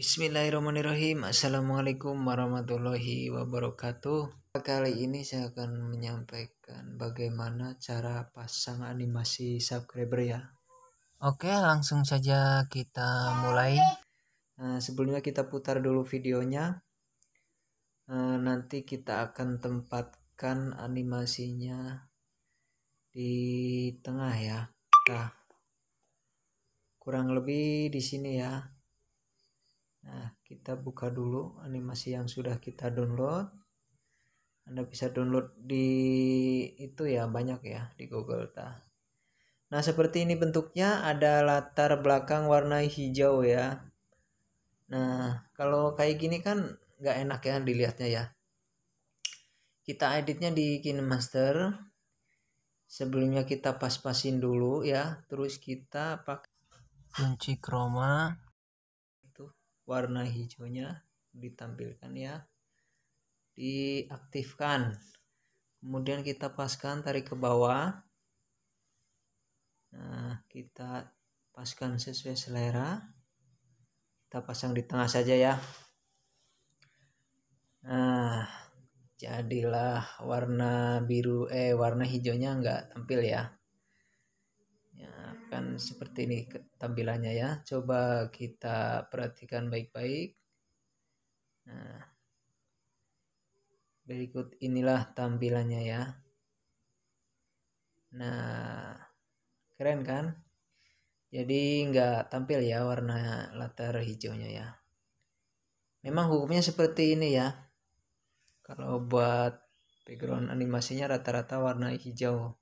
Bismillahirrahmanirrahim Assalamualaikum warahmatullahi wabarakatuh Kali ini saya akan menyampaikan bagaimana cara pasang animasi subscriber ya Oke langsung saja kita mulai nah, Sebelumnya kita putar dulu videonya nah, Nanti kita akan tempatkan animasinya di tengah ya Nah kurang lebih di sini ya Nah, kita buka dulu animasi yang sudah kita download. Anda bisa download di itu ya, banyak ya di Google ta. Nah, seperti ini bentuknya ada latar belakang warna hijau ya. Nah, kalau kayak gini kan nggak enak ya dilihatnya ya. Kita editnya di KineMaster. Sebelumnya kita pas-pasin dulu ya, terus kita pakai kunci chroma warna hijaunya ditampilkan ya diaktifkan kemudian kita paskan tarik ke bawah nah kita paskan sesuai selera kita pasang di tengah saja ya nah jadilah warna biru eh warna hijaunya enggak tampil ya akan seperti ini tampilannya ya. Coba kita perhatikan baik-baik. Nah, berikut inilah tampilannya ya. Nah, keren kan? Jadi nggak tampil ya warna latar hijaunya ya. Memang hukumnya seperti ini ya. Kalau buat background animasinya rata-rata warna hijau.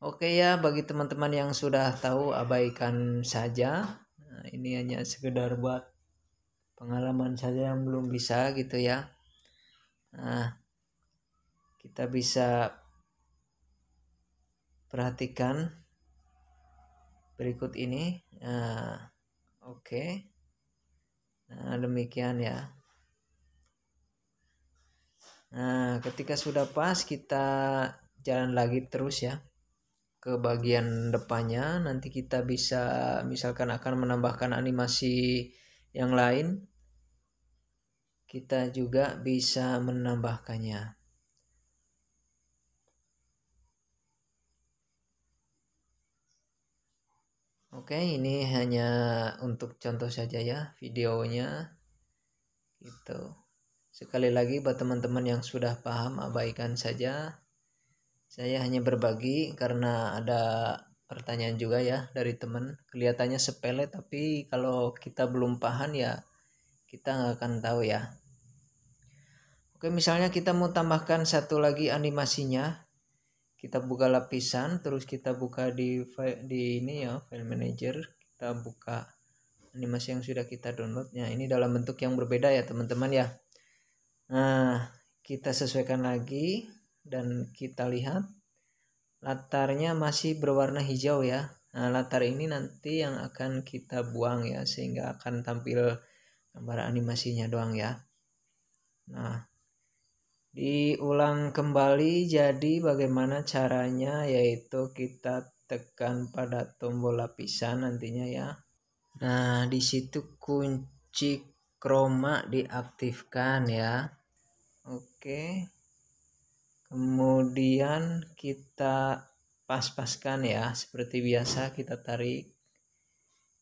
Oke ya, bagi teman-teman yang sudah tahu abaikan saja. Nah, ini hanya sekedar buat pengalaman saja yang belum bisa gitu ya. Nah, kita bisa perhatikan berikut ini. Nah, oke. Nah, demikian ya. Nah, ketika sudah pas kita jalan lagi terus ya ke bagian depannya nanti kita bisa misalkan akan menambahkan animasi yang lain kita juga bisa menambahkannya Oke, ini hanya untuk contoh saja ya videonya. Gitu. Sekali lagi buat teman-teman yang sudah paham abaikan saja saya hanya berbagi karena ada pertanyaan juga ya dari teman. Kelihatannya sepele tapi kalau kita belum paham ya kita nggak akan tahu ya. Oke misalnya kita mau tambahkan satu lagi animasinya. Kita buka lapisan terus kita buka di file, di ini ya file manager. Kita buka animasi yang sudah kita download. ya ini dalam bentuk yang berbeda ya teman-teman ya. Nah kita sesuaikan lagi dan kita lihat latarnya masih berwarna hijau ya. Nah, latar ini nanti yang akan kita buang ya sehingga akan tampil gambar animasinya doang ya. Nah, diulang kembali jadi bagaimana caranya yaitu kita tekan pada tombol lapisan nantinya ya. Nah, disitu kunci chroma diaktifkan ya. Oke kemudian kita pas-paskan ya seperti biasa kita tarik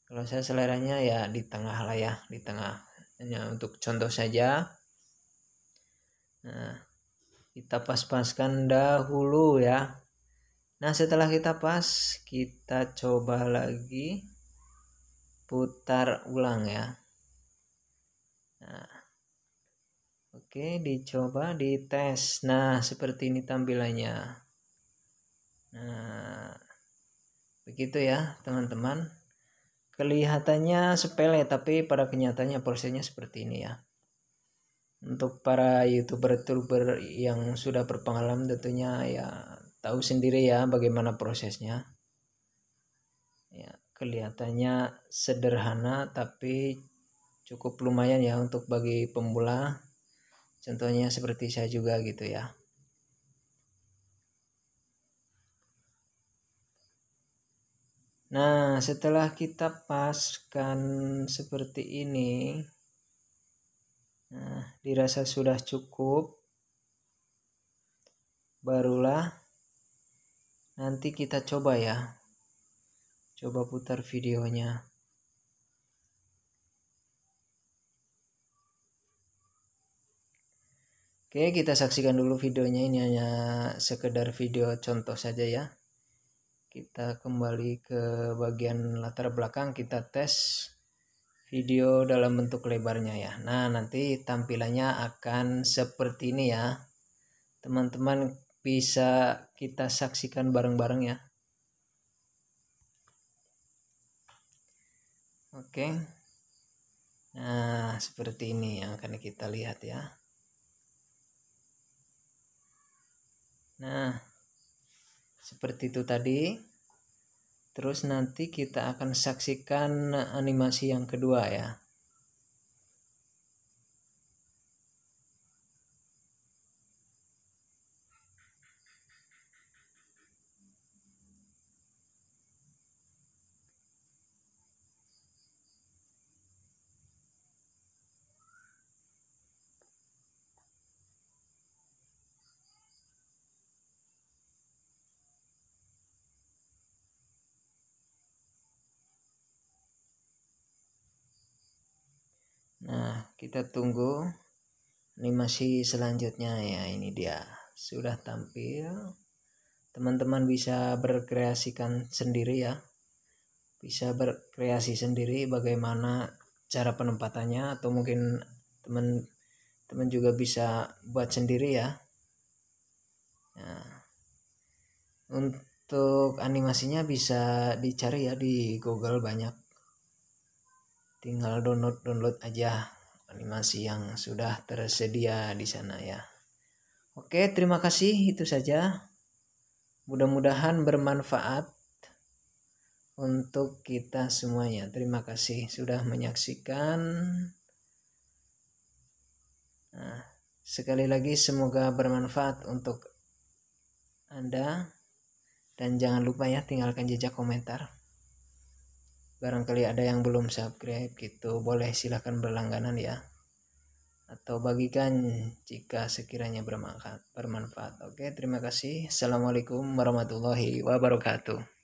kalau saya seleranya ya di tengah lah ya di tengah hanya untuk contoh saja nah kita pas-paskan dahulu ya nah setelah kita pas kita coba lagi putar ulang ya Oke, dicoba dites. Nah, seperti ini tampilannya. Nah, begitu ya, teman-teman. Kelihatannya sepele, tapi pada kenyataannya prosesnya seperti ini ya. Untuk para youtuber-youtuber yang sudah berpengalaman tentunya ya tahu sendiri ya bagaimana prosesnya. Ya, kelihatannya sederhana tapi cukup lumayan ya untuk bagi pemula contohnya seperti saya juga gitu ya Nah, setelah kita paskan seperti ini, nah, dirasa sudah cukup, barulah nanti kita coba ya. Coba putar videonya. Oke, kita saksikan dulu videonya. Ini hanya sekedar video contoh saja ya. Kita kembali ke bagian latar belakang, kita tes video dalam bentuk lebarnya ya. Nah, nanti tampilannya akan seperti ini ya. Teman-teman bisa kita saksikan bareng-bareng ya. Oke. Nah, seperti ini yang akan kita lihat ya. Nah, seperti itu tadi. Terus nanti kita akan saksikan animasi yang kedua ya. kita tunggu animasi selanjutnya ya ini dia sudah tampil teman-teman bisa berkreasikan sendiri ya bisa berkreasi sendiri bagaimana cara penempatannya atau mungkin teman teman juga bisa buat sendiri ya nah, untuk animasinya bisa dicari ya di Google banyak tinggal download download aja animasi yang sudah tersedia di sana ya. Oke, terima kasih itu saja. Mudah-mudahan bermanfaat untuk kita semuanya. Terima kasih sudah menyaksikan. Nah, sekali lagi semoga bermanfaat untuk Anda dan jangan lupa ya tinggalkan jejak komentar barangkali ada yang belum subscribe gitu boleh silahkan berlangganan ya atau bagikan jika sekiranya bermanfaat oke terima kasih assalamualaikum warahmatullahi wabarakatuh